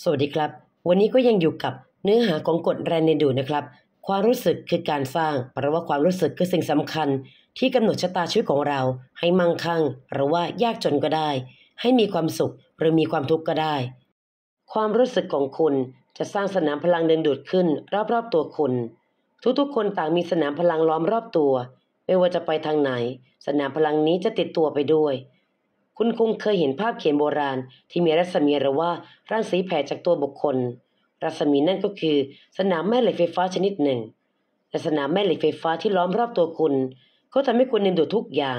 สวัสดีครับ วันนี้ก็ยังอยู่กับเนื้อหาของกฎแรงดึงดูดนะครับ ความรู้สึกคือการสร้างเพราะว่าความรู้สึกคือสิ่งสำคัญ ที่กำหนดชะตาชีวิตของเรา ให้มั่งคั่งหรือว่ายากจนก็ได้ ให้มีความสุขหรือมีความทุกข์ก็ได้ ความรู้สึกของคุณจะสร้างสนามพลังดึงดูดขึ้นรอบๆตัวคุณ ทุก ๆคนต่างมีสนามพลังล้อมรอบตัว ไม่ว่าจะไปทางไหน สนามพลังนี้จะติดตัวไปด้วยคุณคงเคยเห็นภาพเขียนโบราณที่มีรัศมีหรือว่ารังสีแผ่จากตัวบุคคล รัศมีนั่นก็คือสนามแม่เหล็กไฟฟ้าชนิดหนึ่ง และสนามแม่เหล็กไฟฟ้าที่ล้อมรอบตัวคุณก็ทำให้คุณเดินดูดทุกอย่าง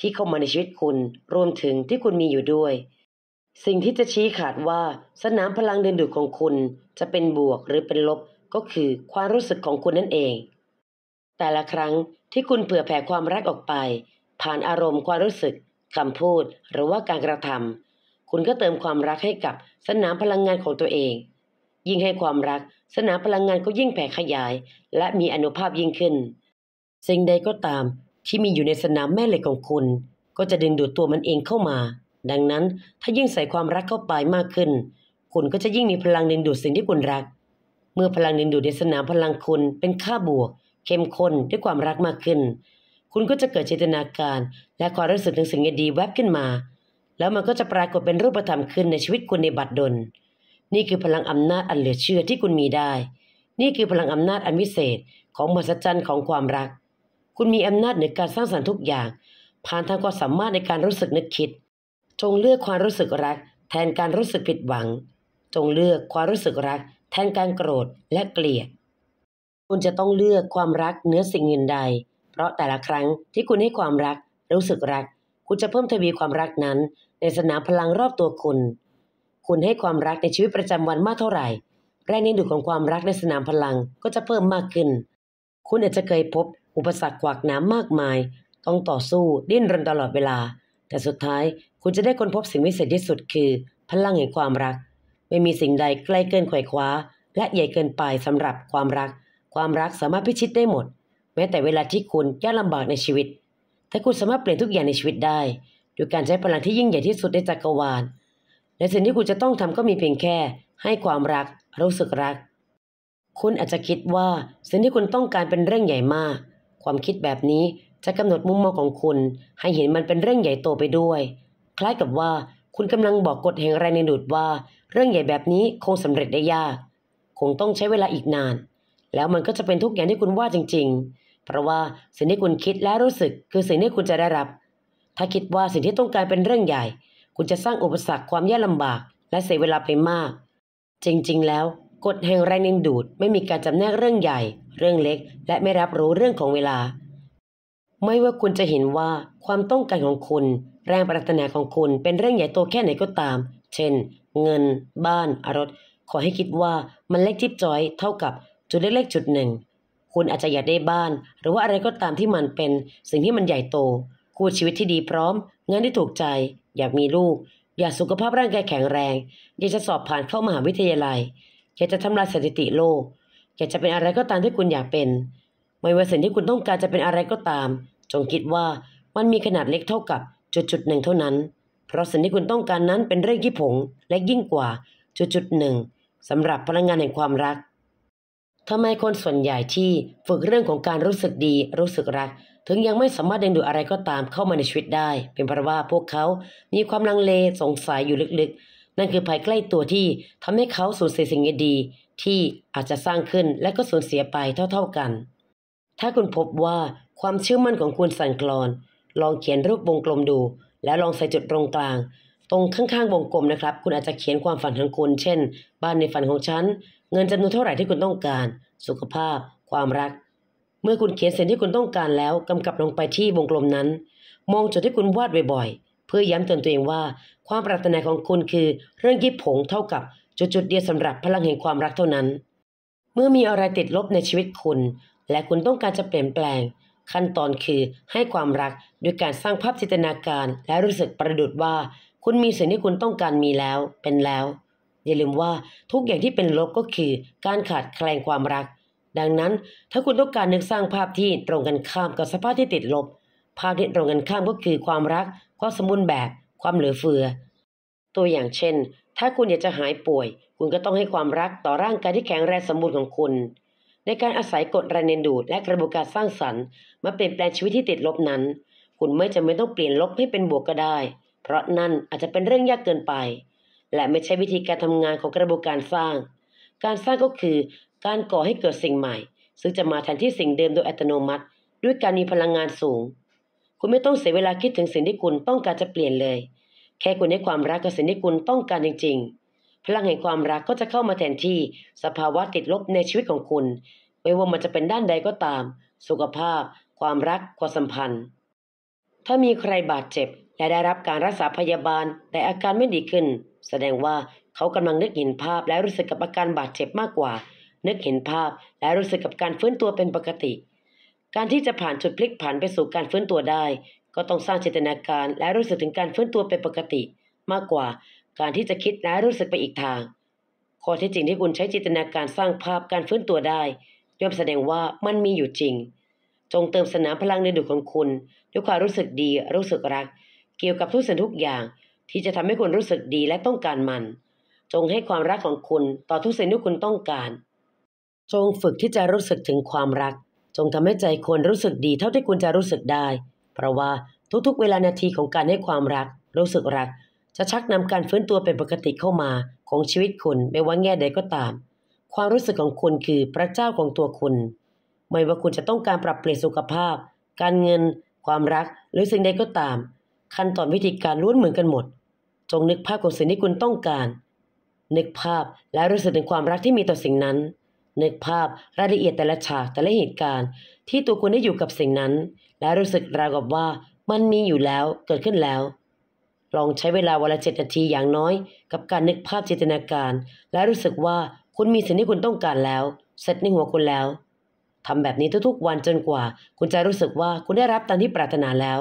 ที่เข้ามาในชีวิตคุณ รวมถึงที่คุณมีอยู่ด้วย สิ่งที่จะชี้ขาดว่าสนามพลังเดินดูดของคุณ จะเป็นบวกหรือเป็นลบก็คือความรู้สึกของคุณนั่นเอง แต่ละครั้งที่คุณเผื่อแผ่ความรักออกไป ผ่านอารมณ์ความรู้สึกคำพูดหรือว่าการกระทำคุณก็เติมความรักให้กับสนามพลังงานของตัวเอง ยิ่งให้ความรัก สนามพลังงานก็ยิ่งแผ่ขยาย และมีอนุภาพยิ่งขึ้น สิ่งใดก็ตามที่มีอยู่ในสนามแม่เหล็กของคุณ ก็จะดึงดูดตัวมันเองเข้ามา ดังนั้นถ้ายิ่งใส่ความรักเข้าไปมากขึ้น คุณก็จะยิ่งมีพลังดึงดูดสิ่งที่คุณรัก เมื่อพลังดึงดูดในสนามพลังคุณเป็นค่าบวก เข้มข้นด้วยความรักมากขึ้นคุณก็จะเกิดจินตนาการและความรู้สึกถึงสิ่งดีแวบขึ้นมา แล้วมันก็จะปรากฏเป็นรูปธรรมขึ้นในชีวิตคุณในบัดดล นี่คือพลังอำนาจอันเหลือเชื่อที่คุณมีได้ นี่คือพลังอำนาจอันวิเศษ ของมหัศจรรย์ของความรัก คุณมีอำนาจเหนือการสร้างสรรค์ทุกอย่าง ผ่านทางความสามารถในการรู้สึกนึกคิด จงเลือกความรู้สึกรัก แทนการรู้สึกผิดหวัง จงเลือกความรู้สึกรัก แทนการโกรธและเกลียด คุณจะต้องเลือกความรักเหนือสิ่งอื่นใดเพราะแต่ละครั้งที่คุณให้ความรัก รู้สึกรัก คุณจะเพิ่มทวีความรักนั้นในสนามพลังรอบตัวคุณ คุณให้ความรักในชีวิตประจำวันมากเท่าไหร่ แรงดึงดูดของความรักในสนามพลังก็จะเพิ่มมากขึ้น คุณอาจจะเคยพบ อุปสรรคขวากนามมากมาย ต้องต่อสู้ดิ้นรนตลอดเวลา แต่สุดท้ายคุณจะได้ค้นพบสิ่งวิเศษที่สุดคือ พลังแห่งความรัก ไม่มีสิ่งใดใกล้เกินไขว่คว้าและใหญ่เกินไปสำหรับความรัก ความรักสามารถพิชิตได้หมดแม้แต่เวลาที่คุณยากลำบากในชีวิต แต่คุณสามารถเปลี่ยนทุกอย่างในชีวิตได้ด้วยการใช้พลังที่ยิ่งใหญ่ที่สุดในจักรวาลและสิ่งที่คุณจะต้องทำก็มีเพียงแค่ ให้ความรัก รู้สึกรัก คุณอาจจะคิดว่า สิ่งที่คุณต้องการเป็นเรื่องใหญ่มาก ความคิดแบบนี้จะกำหนดมุมมองของคุณ ให้เห็นมันเป็นเรื่องใหญ่โตไปด้วย คล้ายกับว่า คุณกำลังบอกกฎแห่งแรงดึงดูดว่า เรื่องใหญ่แบบนี้คงสำเร็จได้ยาก คงต้องใช้เวลาอีกนานแล้วมันก็จะเป็นทุกอย่างที่คุณว่าจริงๆ เพราะว่าสิ่งที่คุณคิดและรู้สึก คือสิ่งที่คุณจะได้รับ ถ้าคิดว่าสิ่งที่ต้องการเป็นเรื่องใหญ่ คุณจะสร้างอุปสรรคความยากลาบาก และเสียเวลาไปมาก จริงๆ แล้วกฎแห่งแรงดึงดูดไม่มีการจำแนกเรื่องใหญ่ เรื่องเล็ก และไม่รับรู้เรื่องของเวลา ไม่ว่าคุณจะเห็นว่าความต้องการของคุณ แรงปรารถนาของคุณเป็นเรื่องใหญ่โตแค่ไหนก็ตาม เช่น เงิน บ้าน อรถขอให้คิดว่ามันเล็กจิ๊บจอยเท่ากับจุดเล็กๆ จุดหนึ่ง คุณอาจจะอยากได้บ้าน หรือว่าอะไรก็ตามที่มันเป็น สิ่งที่มันใหญ่โต คู่ชีวิตที่ดีพร้อมงานที่ถูกใจ อยากมีลูก อยากสุขภาพร่างกายแข็งแรง อยากจะสอบผ่านเข้ามหาวิทยาลัย อยากจะทำลายสถิติโลก อยากจะเป็นอะไรก็ตามที่คุณอยากเป็น ไม่ว่าสิ่งที่คุณต้องการจะเป็นอะไรก็ตาม จงคิดว่า มันมีขนาดเล็กเท่ากับจุดจุดหนึ่งเท่านั้น เพราะสิ่งที่คุณต้องการนั้นเป็นเรื่องที่ผง และยิ่งกว่าจุดจุดหนึ่งสำหรับพลังงานแห่งความรักทำไมคนส่วนใหญ่ที่ฝึกเรื่องของการรู้สึกดีรู้สึกรัก ถึงยังไม่สามารถดึงดูอะไรก็ตามเข้ามาในชีวิตได้ เป็นเพราะว่าพวกเขามีความลังเลสงสัยอยู่ลึกๆ นั่นคือภัยใกล้ตัวที่ทำให้เขาสูญเสียสิ่งดี ที่อาจจะสร้างขึ้นและก็สูญเสียไปเท่าๆกัน ถ้าคุณพบว่าความเชื่อมั่นของคุณสั่นคลอน ลองเขียนรูปวงกลมดู แล้วลองใส่จุดตรงกลาง ตรงข้างๆวงกลมนะครับ คุณอาจจะเขียนความฝันของคุณเช่น บ้านในฝันของฉันเงินจำนวนเท่าไหร่ที่คุณต้องการ สุขภาพ ความรัก เมื่อคุณเขียนสิ่งที่คุณต้องการแล้วกำกับลงไปที่วงกลมนั้น มองจุดที่คุณวาดบ่อยๆเพื่อย้ำเตือนตัวเองว่า ความปรารถนาของคุณคือเรื่องยิบผงเท่ากับจุดๆเดียวสำหรับพลังแห่งความรักเท่านั้น เมื่อมีอะไรติดลบในชีวิตคุณ และคุณต้องการจะเปลี่ยนแปลง ขั้นตอนคือให้ความรักโดยการสร้างภาพจินตนาการและรู้สึกประดุดว่า คุณมีสิ่งที่คุณต้องการมีแล้วเป็นแล้วอย่าลืมว่าทุกอย่างที่เป็นลบก็คือการขาดแคลนความรัก ดังนั้น ถ้าคุณต้องการนึกสร้างภาพที่ตรงกันข้ามกับสภาพที่ติดลบ ภาพที่ตรงกันข้ามก็คือความรักความสมบูรณ์แบบ ความเหลือเฟือ ตัวอย่างเช่น ถ้าคุณอยากจะหายป่วย คุณก็ต้องให้ความรักต่อร่างกายที่แข็งแรงสมบูรณ์ของคุณ ในการอาศัยกฎแรงเนดูด และกระบวนการสร้างสรรค์มาเปลี่ยนแปลงชีวิตที่ติดลบนั้น คุณไม่จำเป็นต้องเปลี่ยนลบให้เป็นบวกก็ได้ เพราะนั่นอาจจะเป็นเรื่องยากเกินไปและไม่ใช่วิธีการทำงานของกระบวนการสร้าง การสร้างก็คือการก่อให้เกิดสิ่งใหม่ ซึ่งจะมาแทนที่สิ่งเดิมโดยอัตโนมัติ ด้วยการมีพลังงานสูง คุณไม่ต้องเสียเวลาคิดถึงสิ่งที่คุณต้องการจะเปลี่ยนเลย แค่คุณให้ความรักกับสิ่งที่คุณต้องการจริง ๆ พลังแห่งความรักก็จะเข้ามาแทนที่สภาวะติดลบในชีวิตของคุณไม่ว่ามันจะเป็นด้านใดก็ตาม สุขภาพ ความรักความสัมพันธ์ ถ้ามีใครบาดเจ็บ และได้รับการรักษาพยาบาลแต่อาการไม่ดีขึ้นแสดงว่าเขากำลังนึกเห็นภาพและรู้สึกกับอาการบาดเจ็บมากกว่า นึกเห็นภาพและรู้สึกกับการฟื้นตัวเป็นปกติ การที่จะผ่านจุดพลิกผันไปสู่การฟื้นตัวได้ ก็ต้องสร้างจินตนาการและรู้สึกถึงการฟื้นตัวเป็นปกติ มากกว่าการที่จะคิดและรู้สึกไปอีกทางข้อที่จริงที่คุณใช้จินตนาการสร้างภาพการฟื้นตัวได้ย่อมแสดงว่ามันมีอยู่จริง จงเติมสนามพลังในดุของคุณด้วยความรู้สึกดีรู้สึกรัก เกี่ยวกับทุกสิ่งทุกอย่างที่จะทำให้คุณรู้สึกดีและต้องการมัน จงให้ความรักของคุณต่อทุกสิ่งที่คุณต้องการ จงฝึกที่จะรู้สึกถึงความรัก จงทำให้ใจคนรู้สึกดี เท่าที่คุณจะรู้สึกได้ เพราะว่าทุกๆเวลานาทีของการให้ความรัก รู้สึกรัก จะชักนำการฟื้นตัวเป็นปกติเข้ามา ของชีวิตคุณ ไม่ว่าแง่ใดก็ตาม ความรู้สึกของคุณคือพระเจ้าของตัวคุณ ไม่ว่าคุณจะต้องการปรับเปลี่ยนสุขภาพ การเงิน ความรัก หรือสิ่งใดก็ตาม ขั้นตอนวิธีการล้วนเหมือนกันหมดจงนึกภาพของสิ่งที่คุณต้องการ นึกภาพและรู้สึกถึงความรักที่มีต่อสิ่งนั้น นึกภาพรายละเอียดแต่ละฉากแต่ละเหตุการณ์ ที่ตัวคุณได้อยู่กับสิ่งนั้น และรู้สึกราวกับว่า มันมีอยู่แล้วเกิดขึ้นแล้ว ลองใช้เวลาวันละเจ็ดนาทีอย่างน้อย กับการนึกภาพจินตนาการ และรู้สึกว่าคุณมีสิ่งที่คุณต้องการแล้ว เสร็จในหัวคุณแล้วทำแบบนี้ทุกๆวันจนกว่า คุณจะรู้สึกว่าคุณได้รับตามที่ปรารถนาแล้ว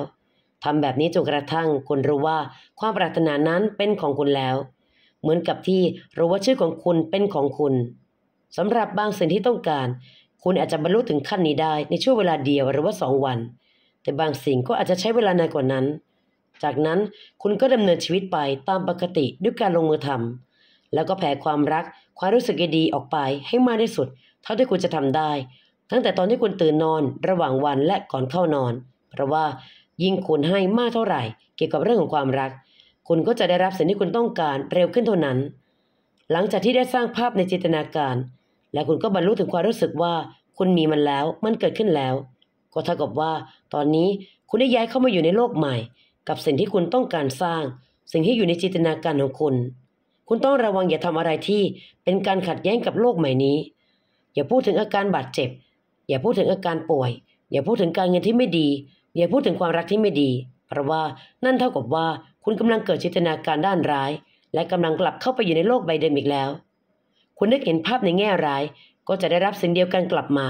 ทำแบบนี้จนกระทั่งคุณรู้ว่าความปรารถนานั้นเป็นของคุณแล้ว เหมือนกับที่รู้ว่าชื่อของคุณเป็นของคุณ สำหรับบางสิ่งที่ต้องการ คุณอาจจะบรรลุถึงขั้นนี้ได้ในช่วงเวลาเดียวหรือว่าสองวัน แต่บางสิ่งก็อาจจะใช้เวลานานกว่านั้น จากนั้นคุณก็ดำเนินชีวิตไปตามปกติด้วยการลงมือทำ แล้วก็แผ่ความรัก ความรู้สึกดีออกไปให้มากที่สุด เท่าที่คุณจะทำได้ตั้งแต่ตอนที่คุณตื่นนอน ระหว่างวันและก่อนเข้านอน เพราะว่ายิ่งคุณให้มากเท่าไหร่ เกี่ยวกับเรื่องของความรัก คุณก็จะได้รับสิ่งที่คุณต้องการเร็วขึ้นเท่านั้น หลังจากที่ได้สร้างภาพในจินตนาการ และคุณก็บรรลุถึงความรู้สึกว่า คุณมีมันแล้วมันเกิดขึ้นแล้ว ก็เท่ากับว่าตอนนี้คุณได้ย้ายเข้ามาอยู่ในโลกใหม่ กับสิ่งที่คุณต้องการสร้าง สิ่งที่อยู่ในจินตนาการของคุณ คุณต้องระวังอย่าทำอะไรที่เป็นการขัดแย้งกับโลกใหม่นี้ อย่าพูดถึงอาการบาดเจ็บ อย่าพูดถึงอาการป่วย อย่าพูดถึงการเงินที่ไม่ดีอย่าพูดถึงความรักที่ไม่ดี เพราะว่านั่นเท่ากับว่า คุณกำลังเกิดจินตนาการด้านร้าย และกำลังกลับเข้าไปอยู่ในโลกใบเดิมอีกแล้ว คุณนึกเห็นภาพในแง่ร้าย ก็จะได้รับสิ่งเดียวกันกลับมา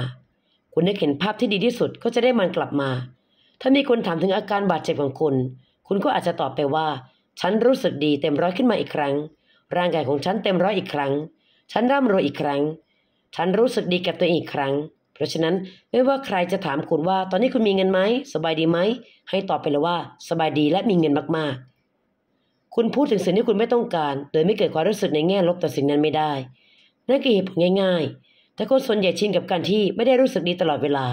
คุณนึกเห็นภาพที่ดีที่สุดก็จะได้มันกลับมา ถ้ามีคนถามถึงอาการบาดเจ็บของคุณ คุณก็อาจจะตอบไปว่า ฉันรู้สึกดีเต็มร้อยขึ้นมาอีกครั้ง ร่างกายของฉันเต็มร้อยอีกครั้ง ฉันร่ำรวยอีกครั้ง ฉันรู้สึกดีกับตัวเองอีกครั้งราะฉะนั้นไม่ว่าใครจะถามคุณว่าตอนนี้คุณมีเงินไหมสบายดีไหมให้ตอบไปเลยว่า สบายดีและมีเงินมากๆ คุณพูดถึงสิ่งที่คุณไม่ต้องการ โดยไม่เกิดความรู้สึกในแง่ลบต่อสิ่งนั้นไม่ได้ นั่นก็เหตุผลง่ายๆแต่คนส่วนใหญ่ชินกับการที่ไม่ได้รู้สึกดีตลอดเวลา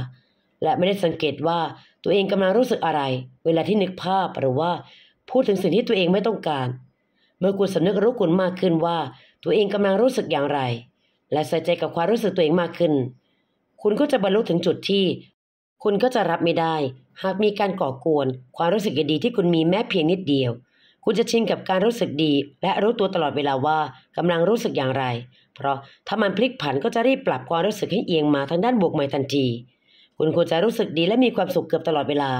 และไม่ได้สังเกตว่าตัวเองกำลังรู้สึกอะไร เวลาที่นึกภาพ หรือว่าพูดถึงสิ่งที่ตัวเองไม่ต้องการ เมื่อคุณสำนึกรู้คุณมากขึ้นว่า ตัวเองกำลังรู้สึกอย่างไร และใส่ใจกับความรู้สึกตัวเองมากขึ้นคุณก็จะบรรลุถึงจุดที่ คุณก็จะรับไม่ได้ หากมีการก่อกวน ความรู้สึกดีที่คุณมีแม้เพียงนิดเดียว คุณจะชินกับการรู้สึกดีและรู้ตัวตลอดเวลาว่ากำลังรู้สึกอย่างไร เพราะถ้ามันพลิกผันก็จะรีบปรับความรู้สึกให้เอียงมาทางด้านบวกใหม่ทันที คุณควรจะรู้สึกดีและมีความสุขเกือบตลอดเวลา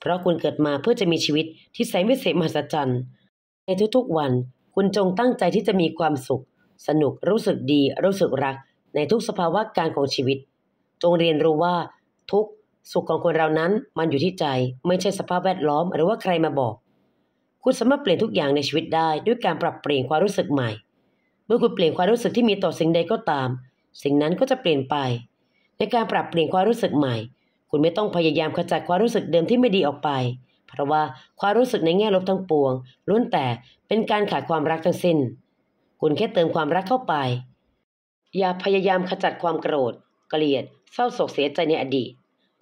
เพราะคุณเกิดมาเพื่อจะมีชีวิตที่แสนวิเศษมหัศจรรย์ในทุกๆวัน คุณจงตั้งใจที่จะมีความสุขสนุกรู้สึกดี รู้สึกรัก ในทุกสภาวะการของชีวิตจงเรียนรู้ว่า ทุกสุขของคนเรานั้น มันอยู่ที่ใจไม่ใช่สภาพแวดล้อม หรือว่าใครมาบอก คุณสามารถเปลี่ยนทุกอย่างในชีวิตได้ ด้วยการปรับเปลี่ยนความรู้สึกใหม่ เมื่อคุณเปลี่ยนความรู้สึกที่มีต่อสิ่งใดก็ตาม สิ่งนั้นก็จะเปลี่ยนไป ในการปรับเปลี่ยนความรู้สึกใหม่ คุณไม่ต้องพยายามขจัดความรู้สึกเดิมที่ไม่ดีออกไป เพราะว่าความรู้สึกในแง่ลบทั้งปวงล้วนแต่เป็นการขาดความรักทั้งสิ้น คุณแค่เติมความรักเข้าไป อย่าพยายามขจัดความโกรธเกลียดเศร้าโศกเสียใจในอดีต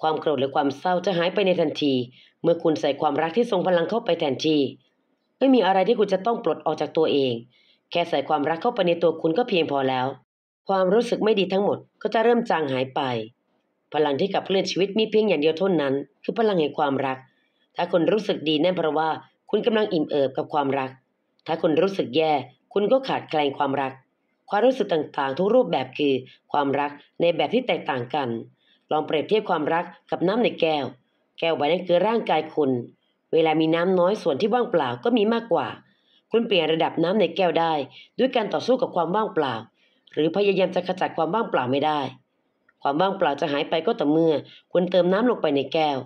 ความโกรธหรือความเศร้าจะหายไปในทันที เมื่อคุณใส่ความรักที่ทรงพลังเข้าไปแทนที่ไม่มีอะไรที่คุณจะต้องปลดออกจากตัวเอง แค่ใส่ความรักเข้าไปในตัวคุณก็เพียงพอแล้ว ความรู้สึกไม่ดีทั้งหมดก็จะเริ่มจางหายไป พลังที่กับเพื่อนชีวิตมีเพียงอย่างเดียวเท่านั้นคือพลังแห่งความรัก ถ้าคนรู้สึกดีแน่เพราะว่าคุณกำลังอิ่มเอิบกับความรัก ถ้าคนรู้สึกแย่คุณก็ขาดแคลนความรักความรู้สึกต่างๆทุกรูปแบบคือความรักในแบบที่แตกต่างกัน ลองเปรียบเทียบความรักกับน้ำในแก้ว แก้วใบนั้นคือร่างกายคุณ เวลามีน้ำน้อยส่วนที่ว่างเปล่าก็มีมากกว่า คุณเปลี่ยนระดับน้ำในแก้วได้ด้วยการต่อสู้กับความว่างเปล่า หรือพยายามจะขจัดความว่างเปล่าไม่ได้ ความว่างเปล่าจะหายไปก็ต่อเมื่อคุณเติมน้ำลงไปในแก้ว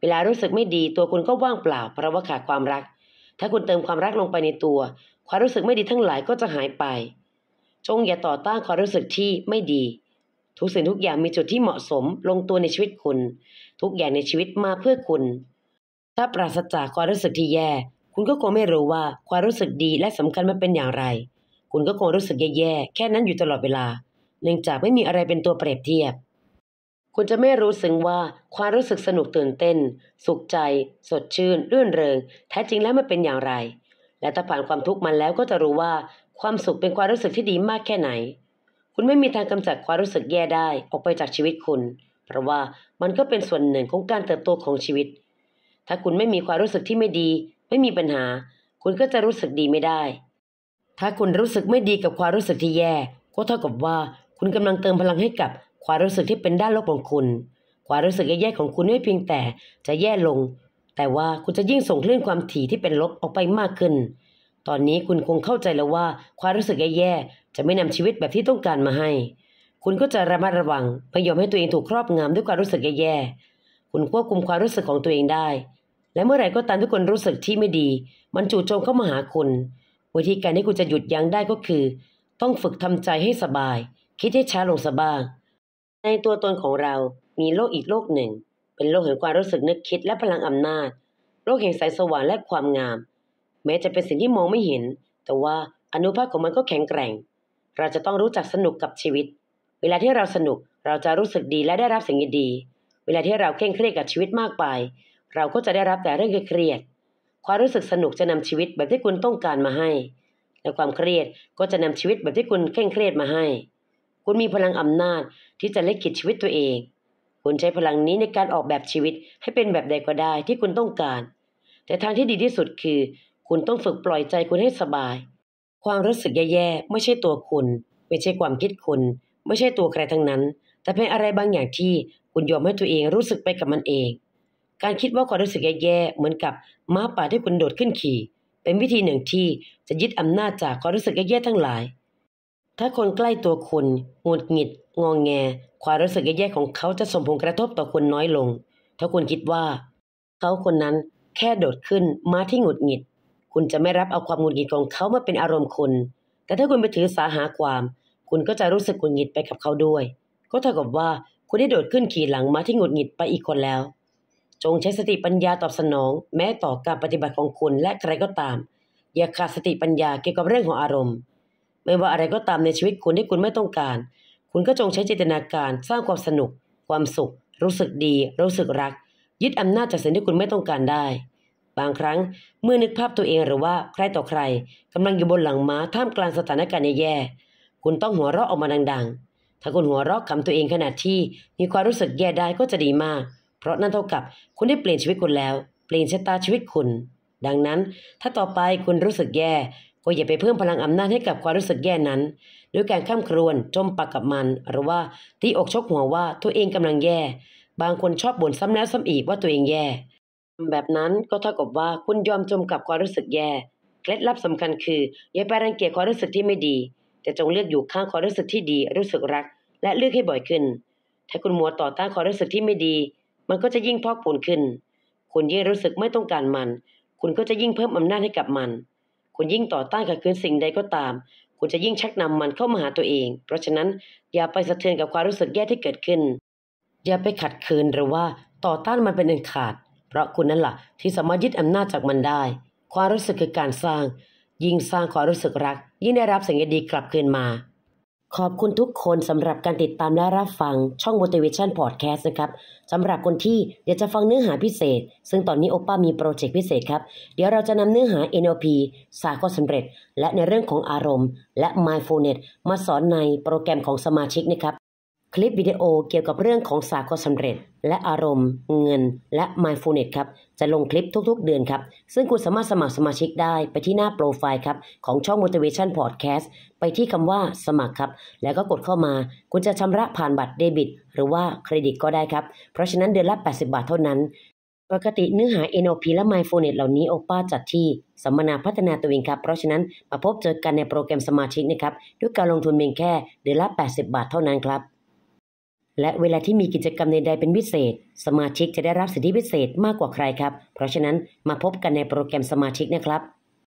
เวลารู้สึกไม่ดีตัวคุณก็ว่างเปล่าเพราะว่าขาดความรัก ถ้าคุณเติมความรักลงไปในตัว ความรู้สึกไม่ดีทั้งหลายก็จะหายไปจงอย่าต่อต้านความรู้สึกที่ไม่ดี ทุกสิ่งทุกอย่างมีจุดที่เหมาะสม ลงตัวในชีวิตคุณ ทุกอย่างในชีวิตมาเพื่อคุณ ถ้าปราศจากความรู้สึกที่แย่ คุณก็คงไม่รู้ว่าความรู้สึกดีและสำคัญมันเป็นอย่างไร คุณก็คงรู้สึกแย่ๆแค่นั้นอยู่ตลอดเวลา เนื่องจากไม่มีอะไรเป็นตัวเปรียบเทียบ คุณจะไม่รู้สึกว่าความรู้สึกสนุกตื่นเต้น สุขใจ สดชื่นรื่นเริงแท้จริงแล้วมันเป็นอย่างไร และถ้าผ่านความทุกข์มาแล้วก็จะรู้ว่าความสุขเป็นความรู้สึกที่ดีมากแค่ไหน คุณไม่มีทางกำจัดความรู้สึกแย่ได้ออกไปจากชีวิตคุณ เพราะว่ามันก็เป็นส่วนหนึ่งของการเติบโตของชีวิต ถ้าคุณไม่มีความรู้สึกที่ไม่ดี ไม่มีปัญหา คุณก็จะรู้สึกดีไม่ได้ ถ้าคุณรู้สึกไม่ดีกับความรู้สึกที่แย่ก็เท่ากับว่า คุณกำลังเติมพลังให้กับความรู้สึกที่เป็นด้านลบของคุณ ความรู้สึกแย่ๆของคุณไม่เพียงแต่จะแย่ลง แต่ว่าคุณจะยิ่งส่งคลื่นความถี่ที่เป็นลบออกไปมากขึ้นตอนนี้คุณคงเข้าใจแล้วว่าความรู้สึกแย่ๆจะไม่นำชีวิตแบบที่ต้องการมาให้ คุณก็จะระมัดระวังไม่ยอมให้ตัวเองถูกครอบงำด้วยความรู้สึกแย่ๆ คุณควบคุมความรู้สึกของตัวเองได้ และเมื่อไหร่ก็ตามที่คนรู้สึกที่ไม่ดี มันจู่โจมเข้ามาหาคุณ วิธีการที่คุณจะหยุดยั้งได้ก็คือ ต้องฝึกทำใจให้สบาย คิดให้ช้าลงสบ้าง ในตัวตนของเรามีโลกอีกโลกหนึ่ง เป็นโลกแห่งความรู้สึกนึกคิดและพลังอำนาจ โลกแห่งสายสว่างและความงามแม้จะเป็นสิ่งที่มองไม่เห็น แต่ว่าอนุภาคของมันก็แข็งแกร่ง เราจะต้องรู้จักสนุกกับชีวิต เวลาที่เราสนุกเราจะรู้สึกดีและได้รับสิ่งดี เวลาที่เราเคร่งเครียดกับชีวิตมากไป เราก็จะได้รับแต่เรื่องเครียด ความรู้สึกสนุกจะนำชีวิตแบบที่คุณต้องการมาให้ และความเครียดก็จะนำชีวิตแบบที่คุณเคร่งเครียดมาให้ คุณมีพลังอำนาจที่จะเล็กขิดชีวิตตัวเอง คุณใช้พลังนี้ในการออกแบบชีวิตให้เป็นแบบใดก็ได้ที่คุณต้องการ แต่ทางที่ดีที่สุดคือคุณต้องฝึกปล่อยใจคุณให้สบาย ความรู้สึกแย่ๆไม่ใช่ตัวคุณ ไม่ใช่ความคิดคุณ ไม่ใช่ตัวใครทั้งนั้น แต่เป็นอะไรบางอย่างที่คุณยอมให้ตัวเองรู้สึกไปกับมันเอง การคิดว่าความรู้สึกแย่ๆเหมือนกับม้าป่าที่คุณโดดขึ้นขี่ เป็นวิธีหนึ่งที่จะยึดอำนาจจากความรู้สึกแย่ๆทั้งหลาย ถ้าคนใกล้ตัวคุณ หงุดหงิด งองแง ความรู้สึกแย่ๆของเขาจะส่งผลกระทบต่อคุณน้อยลง ถ้าคุณคิดว่าเขาคนนั้นแค่โดดขึ้นม้าที่หงุดหงิดคุณจะไม่รับเอาความหงุดหงิดของเขามาเป็นอารมณ์คุณ แต่ถ้าคุณไปถือสาหาความ คุณก็จะรู้สึกหงุดหงิดไปกับเขาด้วย ก็เท่ากับว่า คุณได้โดดขึ้นขี่หลังมาที่หงุดหงิดไปอีกคนแล้ว จงใช้สติปัญญาตอบสนอง แม้ต่อการปฏิบัติของคุณและใครก็ตาม อย่าขาดสติปัญญาเกี่ยวกับเรื่องของอารมณ์ ไม่ว่าอะไรก็ตามในชีวิตคุณที่คุณไม่ต้องการ คุณก็จงใช้จินตนาการ สร้างความสนุก ความสุข รู้สึกดี รู้สึกรัก ยึดอำนาจจากสิ่งที่คุณไม่ต้องการได้บางครั้ง เมื่อนึกภาพตัวเองหรือว่าใครต่อใครกำลังอยู่บนหลังม้าท่ามกลางสถานการณ์แย่ๆคุณต้องหัวเราะออกมาดังๆ ถ้าคุณหัวเราะคำตัวเองขณะที่มีความรู้สึกแย่ได้ก็จะดีมาก เพราะนั่นเท่ากับ คุณได้เปลี่ยนชีวิตคุณแล้ว เปลี่ยนชะตาชีวิตคุณ ดังนั้น ถ้าต่อไปคุณรู้สึกแย่ ก็อย่าไปเพิ่มพลังอำนาจให้กับความรู้สึกแย่นั้นด้วยการข้ามครวนจมปากกับมัน หรือว่าตีอกชกหัวว่าตัวเองกำลังแย่ บางคนชอบบ่นซ้ำแล้วซ้ำอีกว่าตัวเองแย่แบบนั้นก็เท่ากับว่าคุณยอมจมกับความรู้สึกแย่เคล็ดลับสำคัญคือ อย่าไปรังเกียจความรู้สึกที่ไม่ดี แต่จงเลือกอยู่ข้างความรู้สึกที่ดีรู้สึกรัก และเลือกให้บ่อยขึ้น ถ้าคุณมัวต่อต้านความรู้สึกที่ไม่ดี มันก็จะยิ่งพอกปูนขึ้นคุณยิ่งรู้สึกไม่ต้องการมัน คุณก็จะยิ่งเพิ่มอำนาจให้กับมัน คุณยิ่งต่อต้านขัดขืนสิ่งใดก็ตาม คุณจะยิ่งชักนำมันเข้ามาหาตัวเอง เพราะฉะนั้นอย่าไปสะเทือนกับความรู้สึกแย่ที่เกิดขึ้นอย่าไปขัดขืนหรือว่าต่อต้านมันเป็นอันขาดเพราะคุณนั่นละ่ะ ที่สามารถยึดอำนาจจากมันได้ ความรู้สึกคือการสร้าง ยิ่งสร้างความรู้สึกรัก ยิ่งได้รับสิ่งดีกลับคืนมา ขอบคุณทุกคนสำหรับการติดตามและรับฟังช่อง motivation podcast นะครับสำหรับคนที่อยากจะฟังเนื้อหาพิเศษ ซึ่งตอนนี้โอป้ามีโปรเจกต์พิเศษครับ เดี๋ยวเราจะนำเนื้อหา NLP สาก็สำเร็จ และในเรื่องของอารมณ์และ mindfulness มาสอนในโปรแกรมของสมาชิกนะครับคลิปวิดีโอเกี่ยวกับเรื่องของสาความสำเร็จ และอารมณ์ เงินและ mindfulness ครับ จะลงคลิปทุก ๆเดือนครับ ซึ่งคุณสามารถสมัครสมาชิกได้ไปที่หน้าโปรไฟล์ครับ ของช่อง motivation podcast ไปที่คำว่าสมัครครับ แล้วก็กดเข้ามา คุณจะชำระผ่านบัตรเดบิต หรือว่าเครดิตก็ได้ครับ เพราะฉะนั้นเดือนละ80 บาทเท่านั้น ปกติเนื้อหา NLP และ mindfulness เหล่านี้โอป้าจัดที่สัมมนาพัฒนาตัวเองครับ เพราะฉะนั้นมาพบเจอกันในโปรแกรมสมาชิกนะครับด้วยการลงทุนเพียงแค่เดือนละ80 บาทเท่านั้นครับและเวลาที่มีกิจกรรมใดๆเป็นพิเศษ สมาชิกจะได้รับสิทธิพิเศษมากกว่าใครครับ เพราะฉะนั้นมาพบกันในโปรแกรมสมาชิกนะครับ